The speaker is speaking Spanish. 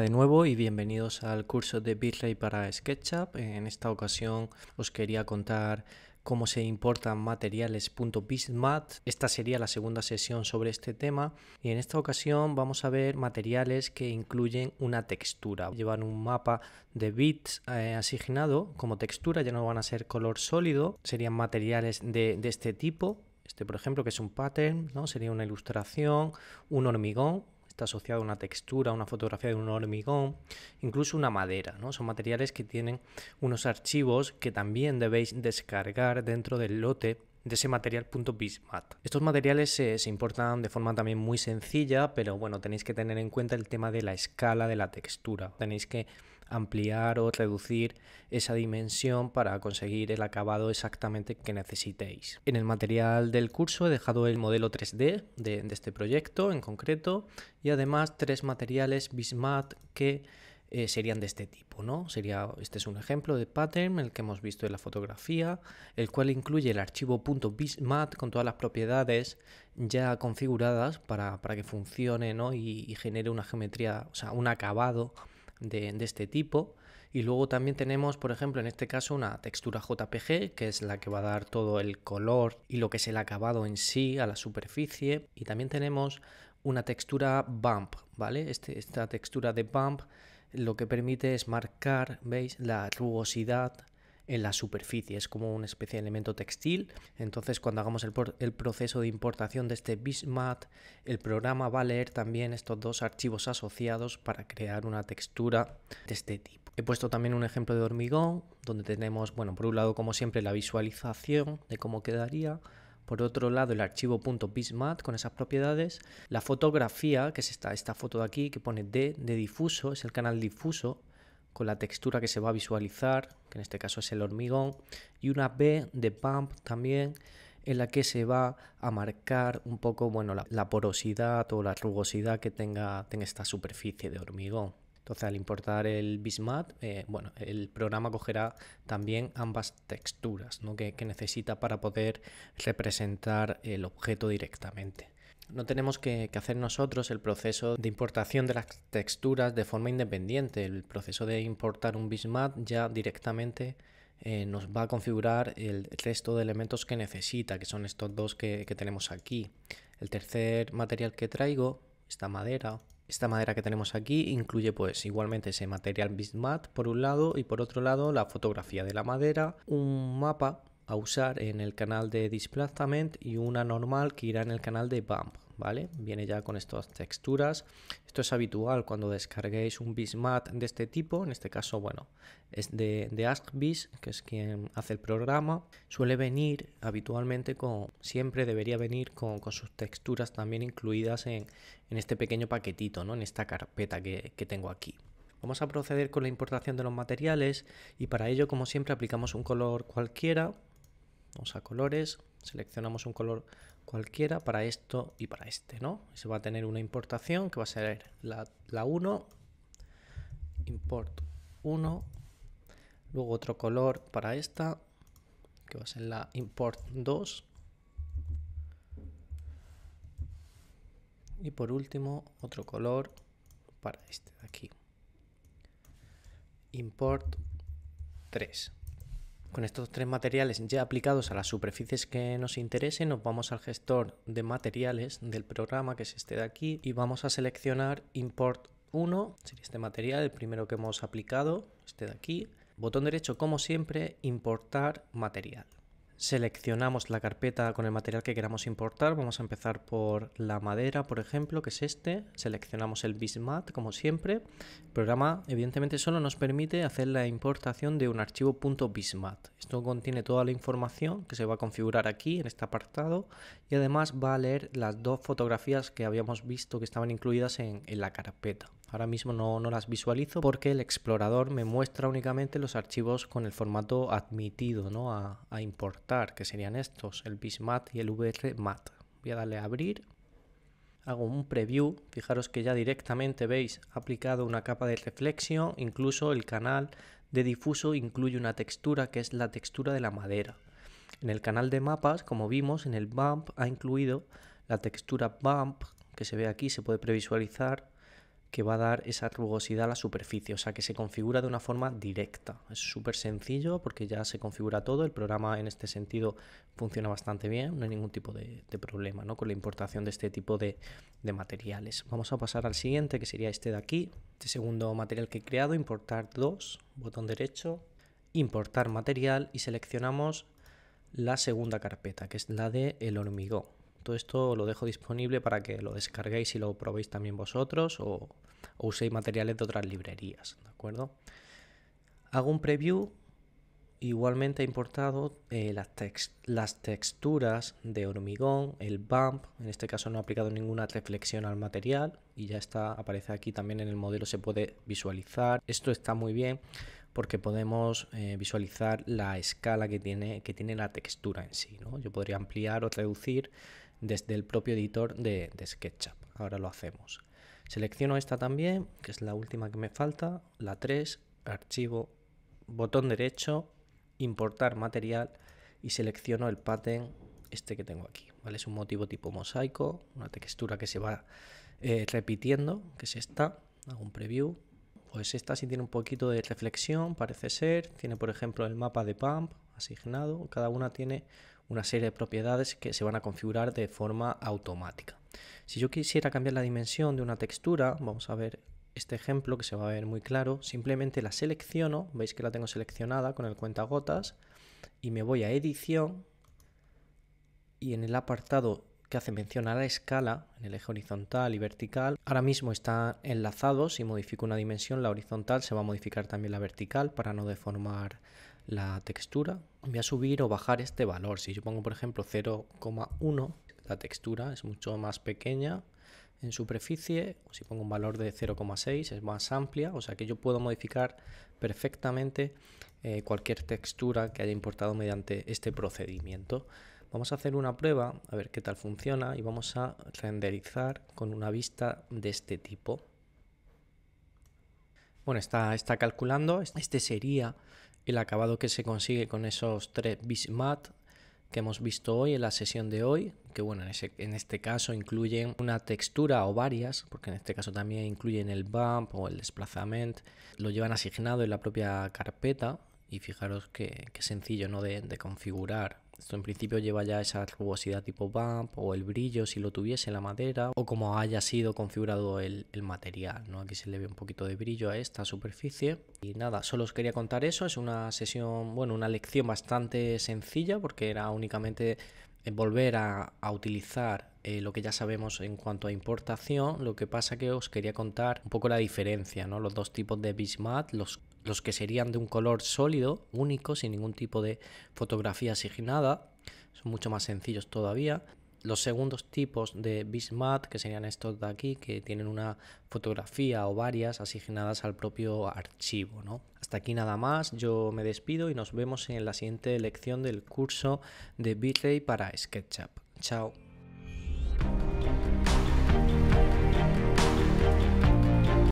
de nuevo y bienvenidos al curso de Bitrate para SketchUp. En esta ocasión os quería contar cómo se importan materiales.bismat. Esta sería la segunda sesión sobre este tema y en esta ocasión vamos a ver materiales que incluyen una textura. Llevan un mapa de bits eh, asignado como textura, ya no van a ser color sólido, serían materiales de, este tipo este, por ejemplo, que es un pattern, ¿no? sería una ilustración, un hormigón, está asociado a una textura, una fotografía de un hormigón, incluso una madera. ¿no? Son materiales que tienen unos archivos que también debéis descargar dentro del lote de ese material Estos materiales se, importan de forma también muy sencilla, pero bueno, tenéis que tener en cuenta el tema de la escala de la textura. Tenéis que ampliar o reducir esa dimensión para conseguir el acabado exactamente que necesitéis. En el material del curso he dejado el modelo 3D de, este proyecto en concreto y además tres materiales Bismat que eh, serían de este tipo, ¿no? Sería, este es un ejemplo de pattern, el que hemos visto en la fotografía, el cual incluye el archivo .bismat con todas las propiedades ya configuradas para, que funcione, y, genere una geometría, o sea, un acabado de, este tipo. Y luego también tenemos, por ejemplo, en este caso una textura JPG, que es la que va a dar todo el color y lo que es el acabado en sí a la superficie. Y también tenemos una textura bump, ¿vale? Este, esta textura de bump lo que permite es marcar, ¿veis? La rugosidad en la superficie, es como un especie de elemento textil. Entonces, cuando hagamos el, el proceso de importación de este Bismat, el programa va a leer también estos dos archivos asociados para crear una textura de este tipo. He puesto también un ejemplo de hormigón, donde tenemos, bueno, por un lado, como siempre, la visualización de cómo quedaría, por otro lado, el archivo .bismat con esas propiedades. La fotografía, que es esta, esta foto de aquí, que pone D de difuso, es el canal difuso con la textura que se va a visualizar, que en este caso es el hormigón, y una B de pump también, en la que se va a marcar un poco bueno, la, porosidad o la rugosidad que tenga, esta superficie de hormigón. Entonces al importar el Bismat, eh, bueno, el programa cogerá también ambas texturas ¿no? que necesita para poder representar el objeto directamente. No tenemos que, hacer nosotros el proceso de importación de las texturas de forma independiente. El proceso de importar un bismat ya directamente eh, nos va a configurar el resto de elementos que necesita, que son estos dos que, tenemos aquí. El tercer material que traigo, esta madera, esta madera que tenemos aquí incluye pues igualmente ese material Bismat, por un lado y por otro lado la fotografía de la madera, un mapa a usar en el canal de Displacement y una normal que irá en el canal de Bump, ¿vale? Viene ya con estas texturas. Esto es habitual cuando descarguéis un bismat de este tipo, en este caso, bueno, es de, de que es quien hace el programa. Suele venir habitualmente con, siempre debería venir con, sus texturas también incluidas en, en, este pequeño paquetito, ¿no? En esta carpeta que tengo aquí. Vamos a proceder con la importación de los materiales y para ello, como siempre, aplicamos un color cualquiera, Vamos a colores, seleccionamos un color cualquiera para esto y para este, ¿no? Se va a tener una importación que va a ser la, la 1, import 1, luego otro color para esta, que va a ser la import 2, y por último otro color para este de aquí import 3 con estos tres materiales ya aplicados a las superficies que nos interesen, nos vamos al gestor de materiales del programa, que es este de aquí, y vamos a seleccionar Import 1, sería este material, el primero que hemos aplicado, este de aquí. Botón derecho, como siempre, Importar material. Seleccionamos la carpeta con el material que queramos importar. Vamos a empezar por la madera, por ejemplo, que es este. Seleccionamos el Bismat, como siempre. El programa, evidentemente, solo nos permite hacer la importación de un archivo .bismat. Esto contiene toda la información que se va a configurar aquí, en este apartado, y además va a leer las dos fotografías que habíamos visto que estaban incluidas en, en la carpeta. Ahora mismo no, las visualizo porque el explorador me muestra únicamente los archivos con el formato admitido ¿no? a, importar, que serían estos, el BISMAT y el VRMAT. Voy a darle a abrir hago un preview, fijaros que ya directamente veis aplicado una capa de reflexión, incluso el canal de difuso incluye una textura que es la textura de la madera. En el canal de mapas, como vimos, en el bump ha incluido la textura bump que se ve aquí, se puede previsualizar que va a dar esa rugosidad a la superficie, o sea que se configura de una forma directa. Es súper sencillo porque ya se configura todo, el programa en este sentido funciona bastante bien, no hay ningún tipo de, problema ¿no? con la importación de este tipo de, materiales. Vamos a pasar al siguiente que sería este de aquí, este segundo material que he creado, importar dos, botón derecho, importar material y seleccionamos la segunda carpeta que es la de el hormigón todo esto lo dejo disponible para que lo descarguéis y lo probéis también vosotros o, uséis materiales de otras librerías, ¿de acuerdo? Hago un preview. Igualmente he importado eh, las, las texturas de hormigón, el bump, en este caso no he aplicado ninguna reflexión al material y ya está, aparece aquí también en el modelo, se puede visualizar. Esto está muy bien porque podemos eh, visualizar la escala que tiene, que tiene la textura en sí. Yo podría ampliar o reducir desde el propio editor de, SketchUp. Ahora lo hacemos. Selecciono esta también, que es la última que me falta, la 3, archivo, botón derecho, importar material y selecciono el pattern este que tengo aquí. ¿vale? Es un motivo tipo mosaico, una textura que se va eh, repitiendo, que es esta. Hago un preview. Pues esta sí tiene un poquito de reflexión, parece ser. Tiene, por ejemplo, el mapa de Pump, asignado. Cada una tiene una serie de propiedades que se van a configurar de forma automática. Si yo quisiera cambiar la dimensión de una textura, vamos a ver este ejemplo que se va a ver muy claro, simplemente la selecciono, veis que la tengo seleccionada con el cuentagotas, y me voy a edición, y en el apartado que hace mención a la escala, en el eje horizontal y vertical, ahora mismo está enlazado si modifico una dimensión, la horizontal se va a modificar también la vertical para no deformar la textura, voy a subir o bajar este valor. Si yo pongo, por ejemplo, 0,1, la textura es mucho más pequeña en superficie. Si pongo un valor de 0,6, es más amplia. O sea que yo puedo modificar perfectamente eh, cualquier textura que haya importado mediante este procedimiento. Vamos a hacer una prueba, a ver qué tal funciona, y vamos a renderizar con una vista de este tipo. Bueno, está, está calculando. Este sería el acabado que se consigue con esos tres bismat que hemos visto hoy en la sesión de hoy, que bueno, en, en, este caso incluyen una textura o varias, porque en este caso también incluyen el bump o el desplazamiento, lo llevan asignado en la propia carpeta, y fijaros qué, sencillo ¿no? De, de, configurar. Esto en principio lleva ya esa rugosidad tipo bump o el brillo si lo tuviese la madera o como haya sido configurado el, material. ¿no? Aquí se le ve un poquito de brillo a esta superficie. Y nada, solo os quería contar eso. Es una sesión, bueno, una lección bastante sencilla porque era únicamente volver a, utilizar eh, lo que ya sabemos en cuanto a importación, lo que pasa que os quería contar un poco la diferencia, ¿no? Los dos tipos de Bismat, los los que serían de un color sólido, único, sin ningún tipo de fotografía asignada, son mucho más sencillos todavía. Los segundos tipos de bismat, que serían estos de aquí, que tienen una fotografía o varias asignadas al propio archivo. ¿no? Hasta aquí nada más, yo me despido y nos vemos en la siguiente lección del curso de Bitrate para SketchUp. Chao.